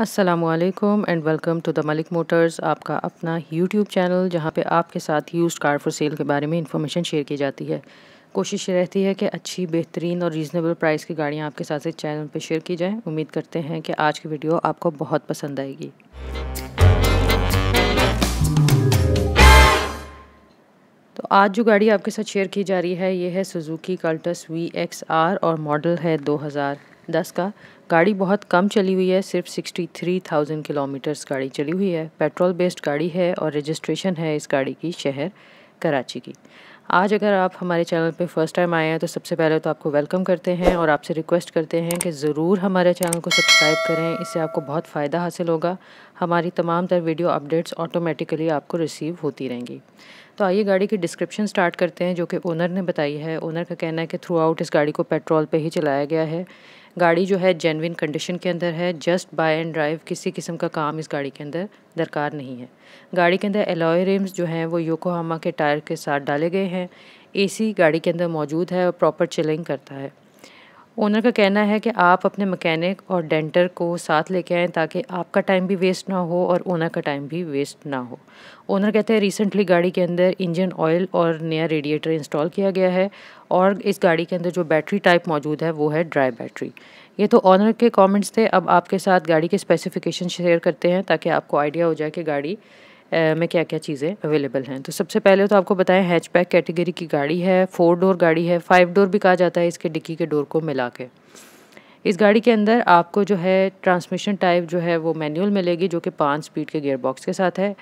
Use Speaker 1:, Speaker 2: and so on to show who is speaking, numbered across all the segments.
Speaker 1: Aslam and welcome to the Malik motors आपका अपना YouTube channel जहाँ पे आपके साथ यूज कार फॉर सेल के बारे में इंफॉर्मेशन शेयर की जाती है कोशिश रहती है कि अच्छी बेहतरीन और रीज़नेबल प्राइस की गाड़ियाँ आपके साथ इस चैनल पे शेयर की जाएँ उम्मीद करते हैं कि आज की वीडियो आपको बहुत पसंद आएगी तो आज जो गाड़ी आपके साथ शेयर की जा रही है ये है सुजुकी कल्टस वी और मॉडल है दो हज़ार दस का गाड़ी बहुत कम चली हुई है सिर्फ सिक्सटी थ्री थाउजेंड किलोमीटर्स गाड़ी चली हुई है पेट्रोल बेस्ड गाड़ी है और रजिस्ट्रेशन है इस गाड़ी की शहर कराची की आज अगर आप हमारे चैनल पे फर्स्ट टाइम आए हैं तो सबसे पहले तो आपको वेलकम करते हैं और आपसे रिक्वेस्ट करते हैं कि ज़रूर हमारे चैनल को सब्सक्राइब करें इससे आपको बहुत फ़ायदा हासिल होगा हमारी तमाम तर वीडियो अपडेट्स ऑटोमेटिकली आपको रिसीव होती रहेंगी तो आइए गाड़ी की डिस्क्रिप्शन स्टार्ट करते हैं जो कि ओनर ने बताई है ओनर का कहना है कि थ्रू आउट इस गाड़ी को पेट्रोल पर ही चलाया गया है गाड़ी जो है जेनविन कंडीशन के अंदर है जस्ट बाय एंड ड्राइव किसी किस्म का काम इस गाड़ी के अंदर दरकार नहीं है गाड़ी के अंदर एलोए रिम्स जो हैं वो योकोहामा के टायर के साथ डाले गए हैं एसी गाड़ी के अंदर मौजूद है और प्रॉपर चिलिंग करता है ओनर का कहना है कि आप अपने मकैनिक और डेंटर को साथ लेके आएँ ताकि आपका टाइम भी वेस्ट ना हो और ओनर का टाइम भी वेस्ट ना हो ओनर कहते हैं रिसेंटली गाड़ी के अंदर इंजन ऑयल और नया रेडिएटर इंस्टॉल किया गया है और इस गाड़ी के अंदर जो बैटरी टाइप मौजूद है वो है ड्राई बैटरी ये तो ऑनर के कॉमेंट्स थे अब आपके साथ गाड़ी के स्पेसिफिकेशन शेयर करते हैं ताकि आपको आइडिया हो जाए कि गाड़ी में क्या क्या चीज़ें अवेलेबल हैं तो सबसे पहले तो आपको बताएं हैचपैक कैटेगरी की गाड़ी है फोर डोर गाड़ी है फाइव डोर भी कहा जाता है इसके डिक्की के डोर को मिला के इस गाड़ी के अंदर आपको जो है ट्रांसमिशन टाइप जो है वो मैनुअल मिलेगी जो कि पाँच स्पीड के गियर बॉक्स के साथ है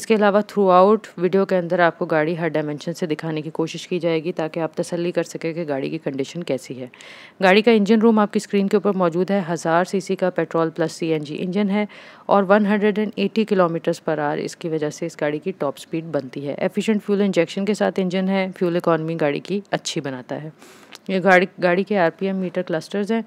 Speaker 1: इसके अलावा थ्रू आउट वीडियो के अंदर आपको गाड़ी हर डायमेंशन से दिखाने की कोशिश की जाएगी ताकि आप तसली कर सकें कि गाड़ी की कंडीशन कैसी है गाड़ी का इंजन रूम आपकी स्क्रीन के ऊपर मौजूद है हज़ार सी का पेट्रोल प्लस सी इंजन है और वन किलोमीटर्स पर आर इसकी वजह से इस गाड़ी की टॉप स्पीड बनती है एफिशेंट फ्यूल इंजेक्शन के साथ इंजन है फ्यूल इकॉनमी गाड़ी की अच्छी बनाता है ये गाड़ी गाड़ी के आरपीएम मीटर क्लस्टर्स हैं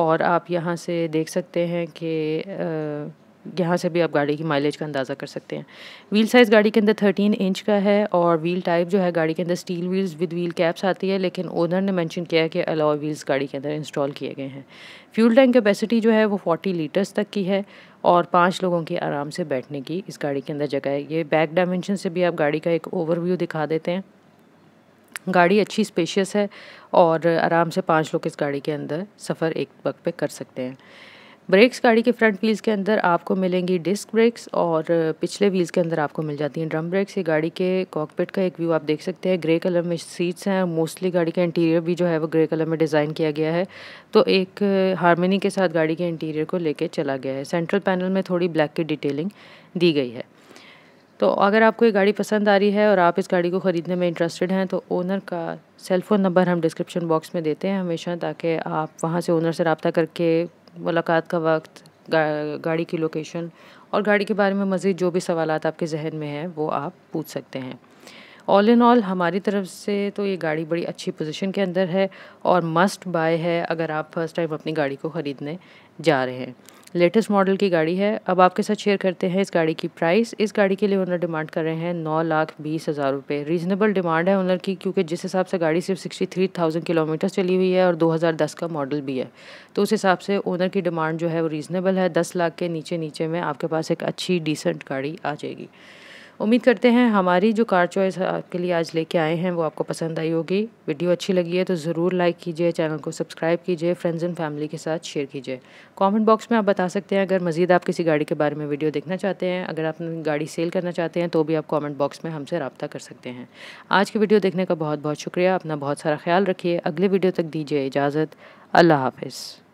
Speaker 1: और आप यहाँ से देख सकते हैं कि यहाँ से भी आप गाड़ी की माइलेज का अंदाज़ा कर सकते हैं व्हील साइज़ गाड़ी के अंदर थर्टीन इंच का है और व्हील टाइप जो है गाड़ी के अंदर steel wheels with wheel caps आती है लेकिन ओनर ने मेंशन किया है कि अलाव व्हील्स गाड़ी के अंदर इंस्टॉल किए गए हैं फ्यूल टैंक कैपेसिटी जो है वो फोर्टी लीटर्स तक की है और पाँच लोगों की आराम से बैठने की इस गाड़ी के अंदर जगह है ये बैक डायमेंशन से भी आप गाड़ी का एक ओवरव्यू दिखा देते हैं गाड़ी अच्छी स्पेशियस है और आराम से पाँच लोग इस गाड़ी के अंदर सफ़र एक वक्त पे कर सकते हैं ब्रेक्स गाड़ी के फ्रंट व्हील्स के अंदर आपको मिलेंगी डिस्क ब्रेक्स और पिछले व्हील्स के अंदर आपको मिल जाती हैं ड्रम ब्रेक्स ये गाड़ी के कॉकपिट का एक व्यू आप देख सकते हैं ग्रे कलर में सीट्स हैं मोस्टली गाड़ी का इंटीरियर भी जो है वो ग्रे कलर में डिज़ाइन किया गया है तो एक हारमोनी के साथ गाड़ी के इंटीरियर को लेकर चला गया है सेंट्रल पैनल में थोड़ी ब्लैक की डिटेलिंग दी गई है तो अगर आपको ये गाड़ी पसंद आ रही है और आप इस गाड़ी को ख़रीदने में इंटरेस्टेड हैं तो ओनर का सेल फ़ोन नंबर हम डिस्क्रिप्शन बॉक्स में देते हैं हमेशा ताकि आप वहाँ से ओनर से रबता करके मुलाकात का वक्त गा, गाड़ी की लोकेशन और गाड़ी के बारे में मज़ीद जो भी सवाल आपके जहन में हैं वो आप पूछ सकते हैं ऑल इन ऑल हमारी तरफ से तो ये गाड़ी बड़ी अच्छी पोजीशन के अंदर है और मस्ट बाय है अगर आप फर्स्ट टाइम अपनी गाड़ी को ख़रीदने जा रहे हैं लेटेस्ट मॉडल की गाड़ी है अब आपके साथ शेयर करते हैं इस गाड़ी की प्राइस इस गाड़ी के लिए ओनर डिमांड कर रहे हैं नौ लाख बीस हज़ार रुपये रीजनेबल डिमांड है ओनर की क्योंकि जिस हिसाब से गाड़ी सिर्फ सिक्सटी थ्री थाउजेंड किलोमीटर चली हुई है और दो हज़ार दस का मॉडल भी है तो उस हिसाब से ओनर की डिमांड जो है वो रीज़नेबल है दस लाख के नीचे नीचे में आपके पास एक अच्छी डिसेंट गाड़ी आ जाएगी उम्मीद करते हैं हमारी जो कार चॉइस आपके लिए आज लेके आए हैं वो आपको पसंद आई होगी वीडियो अच्छी लगी है तो ज़रूर लाइक कीजिए चैनल को सब्सक्राइब कीजिए फ्रेंड्स एंड फैमिली के साथ शेयर कीजिए कमेंट बॉक्स में आप बता सकते हैं अगर मज़ीद आप किसी गाड़ी के बारे में वीडियो देखना चाहते हैं अगर आप गाड़ी सेल करना चाहते हैं तो भी आप कॉमेंट बॉक्स में हमसे रबता कर सकते हैं आज की वीडियो देखने का बहुत बहुत शुक्रिया अपना बहुत सारा ख्याल रखिए अगले वीडियो तक दीजिए इजाज़त अल्लाह हाफिज़